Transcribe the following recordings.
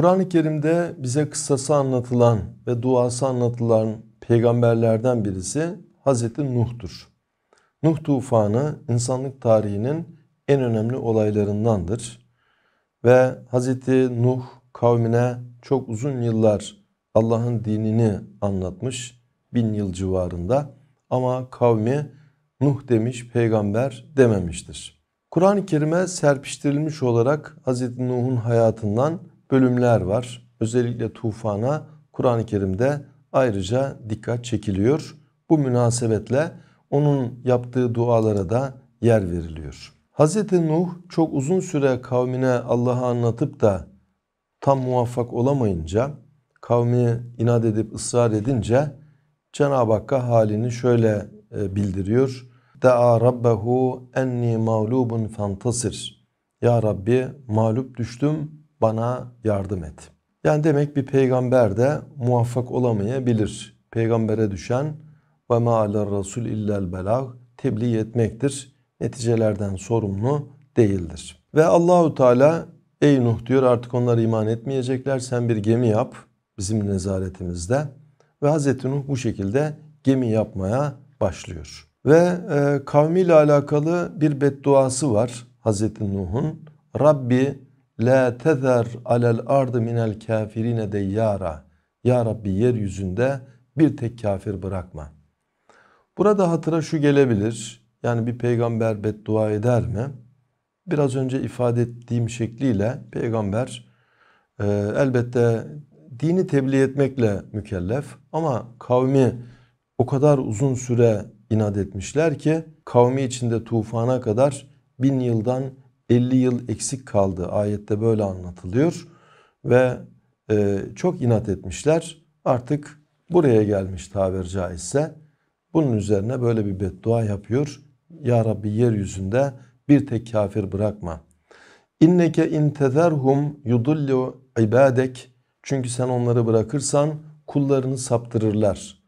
Kur'an-ı Kerim'de bize kıssası anlatılan ve duası anlatılan peygamberlerden birisi Hazreti Nuh'tur. Nuh tufanı insanlık tarihinin en önemli olaylarındandır. Ve Hazreti Nuh kavmine çok uzun yıllar Allah'ın dinini anlatmış bin yıl civarında ama kavmi Nuh demiş peygamber dememiştir. Kur'an-ı Kerim'e serpiştirilmiş olarak Hazreti Nuh'un hayatından bölümler var. Özellikle tufana Kur'an-ı Kerim'de ayrıca dikkat çekiliyor. Bu münasebetle onun yaptığı dualara da yer veriliyor. Hz. Nuh çok uzun süre kavmine Allah'ı anlatıp da tam muvaffak olamayınca kavmi inat edip ısrar edince Cenab-ı Hakk'a halini şöyle e, bildiriyor. Da'a rabbehu enni mağlubun fantasir. Ya Rabbi mağlup düştüm bana yardım et. Yani demek bir peygamber de muvaffak olamayabilir. Peygambere düşen ve ma alel rasul illel belag tebliğ etmektir. Neticelerden sorumlu değildir. Ve Allahu Teala ey Nuh diyor artık onlar iman etmeyecekler. Sen bir gemi yap bizim nezaretimizde. Ve Hazreti Nuh bu şekilde gemi yapmaya başlıyor. Ve e, kavmiyle alakalı bir bedduası var Hazreti Nuh'un. Rabbi La tezer alel ardı minel kafirine de yara Ya Rabbi yeryüzünde bir tek kafir bırakma. Burada hatıra şu gelebilir. Yani bir peygamber beddua eder mi? Biraz önce ifade ettiğim şekliyle peygamber e, elbette dini tebliğ etmekle mükellef ama kavmi o kadar uzun süre inat etmişler ki kavmi içinde tufana kadar bin yıldan 50 yıl eksik kaldı. Ayette böyle anlatılıyor. Ve e, çok inat etmişler. Artık buraya gelmiş tabir caizse. Bunun üzerine böyle bir beddua yapıyor. Ya Rabbi yeryüzünde bir tek kafir bırakma. Inneke intezerhum yudullu ibadek. Çünkü sen onları bırakırsan kullarını saptırırlar.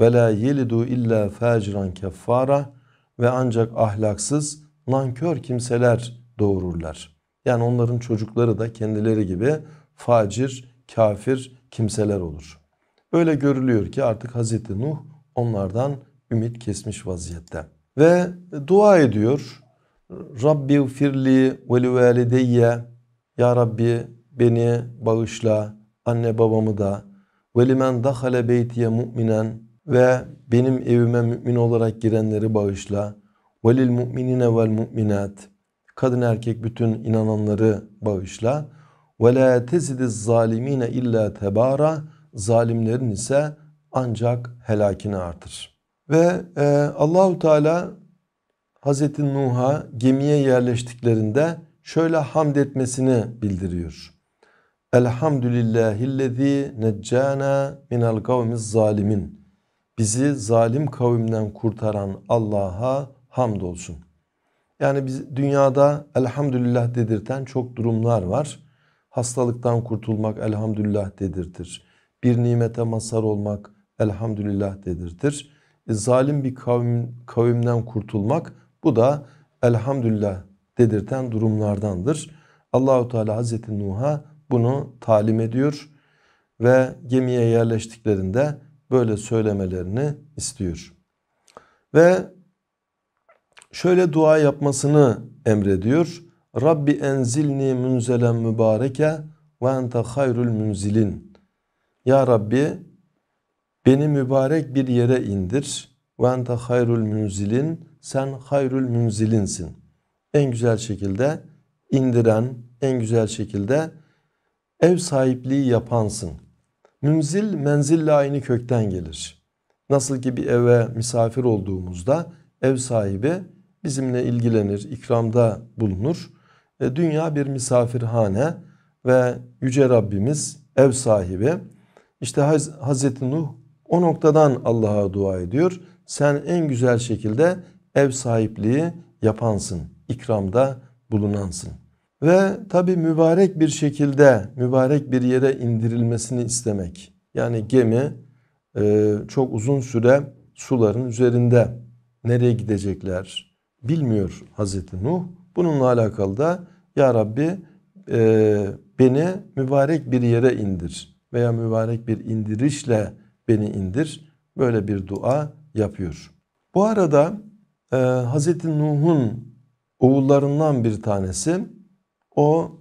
Ve la yelidu illa faciran keffara ve ancak ahlaksız nankör kimseler doğururlar. Yani onların çocukları da kendileri gibi facir, kafir kimseler olur. Öyle görülüyor ki artık Hazreti Nuh onlardan ümit kesmiş vaziyette. Ve dua ediyor. Rabbi firli ve livalideyye Ya Rabbi beni bağışla, anne babamı da ve limen dahale beytiye mu'minen ve benim evime mümin olarak girenleri bağışla. Velil mu'minine vel mu'minat kadın erkek bütün inananları bağışla. Ve la tezidiz zalimine illa tebara. Zalimlerin ise ancak helakini artır. Ve e, Allahu Teala Hazreti Nuh'a gemiye yerleştiklerinde şöyle hamd etmesini bildiriyor. Elhamdülillahillezî neccâna minel kavmiz zalimin. Bizi zalim kavimden kurtaran Allah'a hamdolsun. Yani biz dünyada elhamdülillah dedirten çok durumlar var. Hastalıktan kurtulmak elhamdülillah dedirtir. Bir nimete mazhar olmak elhamdülillah dedirtir. E, zalim bir kavim, kavimden kurtulmak bu da elhamdülillah dedirten durumlardandır. Allahu Teala Hazreti Nuh'a bunu talim ediyor ve gemiye yerleştiklerinde böyle söylemelerini istiyor. Ve şöyle dua yapmasını emrediyor. Rabbi enzilni münzelen mübareke ve ente hayrul münzilin. Ya Rabbi beni mübarek bir yere indir. Ve ente hayrul münzilin. Sen hayrul münzilinsin. En güzel şekilde indiren, en güzel şekilde ev sahipliği yapansın. Münzil menzille aynı kökten gelir. Nasıl ki bir eve misafir olduğumuzda ev sahibi bizimle ilgilenir, ikramda bulunur. E, dünya bir misafirhane ve Yüce Rabbimiz ev sahibi. İşte Haz Hazreti Nuh o noktadan Allah'a dua ediyor. Sen en güzel şekilde ev sahipliği yapansın, ikramda bulunansın. Ve tabi mübarek bir şekilde mübarek bir yere indirilmesini istemek. Yani gemi e, çok uzun süre suların üzerinde nereye gidecekler, bilmiyor Hazreti Nuh. Bununla alakalı da Ya Rabbi e, beni mübarek bir yere indir veya mübarek bir indirişle beni indir. Böyle bir dua yapıyor. Bu arada e, Hz. Nuh'un oğullarından bir tanesi o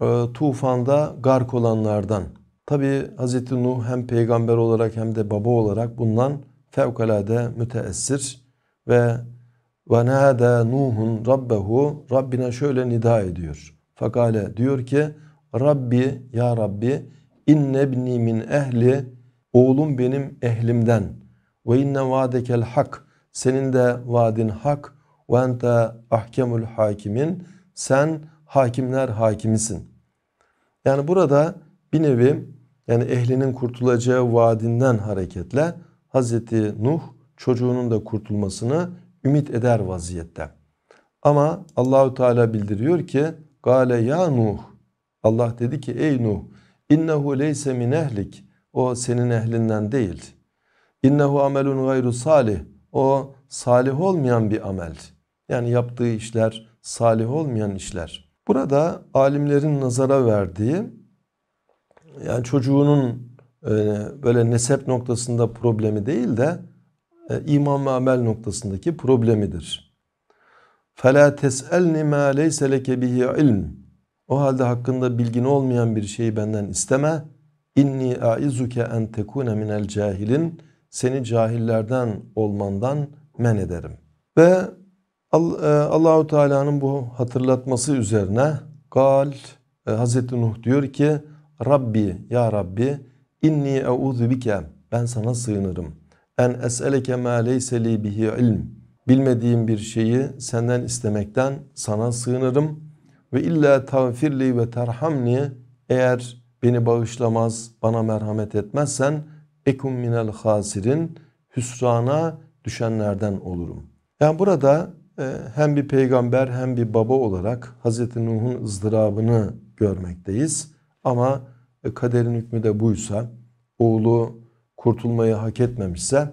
e, tufanda gark olanlardan. Tabi Hazreti Nuh hem peygamber olarak hem de baba olarak bundan fevkalade müteessir ve ve nâdâ Nuhun rabbehu Rabbine şöyle nida ediyor. Fakale diyor ki Rabbi ya Rabbi inne bni min ehli oğlum benim ehlimden ve inne vadekel hak senin de vaadin hak ve ente ahkemul hakimin sen hakimler hakimisin. Yani burada bir nevi yani ehlinin kurtulacağı vaadinden hareketle Hazreti Nuh çocuğunun da kurtulmasını ümit eder vaziyette. Ama Allahu Teala bildiriyor ki gale ya Nuh Allah dedi ki ey Nuh innehu leyse min ehlik o senin ehlinden değil. İnnehu amelun gayru salih o salih olmayan bir amel. Yani yaptığı işler salih olmayan işler. Burada alimlerin nazara verdiği yani çocuğunun e, böyle nesep noktasında problemi değil de e, iman ve amel noktasındaki problemidir. فَلَا تَسْأَلْنِ مَا لَيْسَ لَكَ بِهِ عِلْمٍ O halde hakkında bilgin olmayan bir şeyi benden isteme. اِنِّي اَعِزُكَ اَنْ تَكُونَ مِنَ الْجَاهِلِينَ Seni cahillerden olmandan men ederim. Ve e, Allahu Teala'nın bu hatırlatması üzerine Gal e, Hazreti Nuh diyor ki Rabbi ya Rabbi inni euzubike ben sana sığınırım en es'eleke ma leyse li bihi ilm. Bilmediğim bir şeyi senden istemekten sana sığınırım. Ve illa tavfirli ve terhamni eğer beni bağışlamaz, bana merhamet etmezsen ekum minel hasirin hüsrana düşenlerden olurum. Yani burada e, hem bir peygamber hem bir baba olarak Hazreti Nuh'un ızdırabını görmekteyiz. Ama e, kaderin hükmü de buysa oğlu kurtulmayı hak etmemişse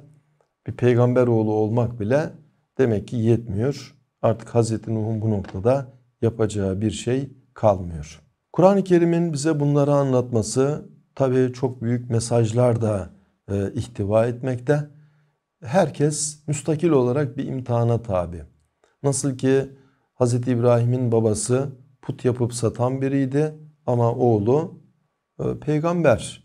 bir peygamber oğlu olmak bile demek ki yetmiyor. Artık Hazreti Nuh'un bu noktada yapacağı bir şey kalmıyor. Kur'an-ı Kerim'in bize bunları anlatması tabii çok büyük mesajlar da e, ihtiva etmekte. Herkes müstakil olarak bir imtihana tabi. Nasıl ki Hazreti İbrahim'in babası put yapıp satan biriydi ama oğlu e, peygamber.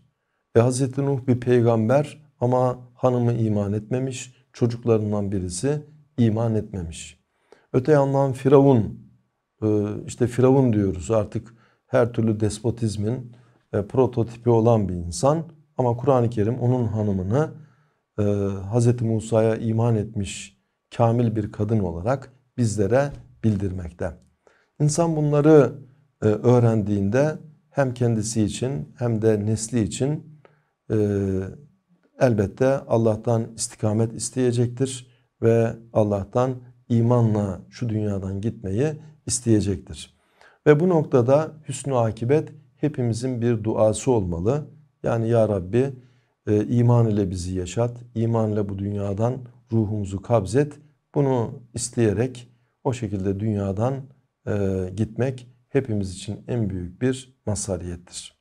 Ve Hazreti Nuh bir peygamber ama hanımı iman etmemiş, çocuklarından birisi iman etmemiş. Öte yandan Firavun, e, işte Firavun diyoruz artık her türlü despotizmin e, prototipi olan bir insan. Ama Kur'an-ı Kerim onun hanımını e, Hazreti Musa'ya iman etmiş kamil bir kadın olarak bizlere bildirmekte. İnsan bunları öğrendiğinde hem kendisi için hem de nesli için ee, elbette Allah'tan istikamet isteyecektir ve Allah'tan imanla şu dünyadan gitmeyi isteyecektir. Ve bu noktada hüsnü akibet hepimizin bir duası olmalı. Yani ya Rabbi e, iman ile bizi yaşat, iman ile bu dünyadan ruhumuzu kabzet. Bunu isteyerek o şekilde dünyadan e, gitmek hepimiz için en büyük bir masaliyettir.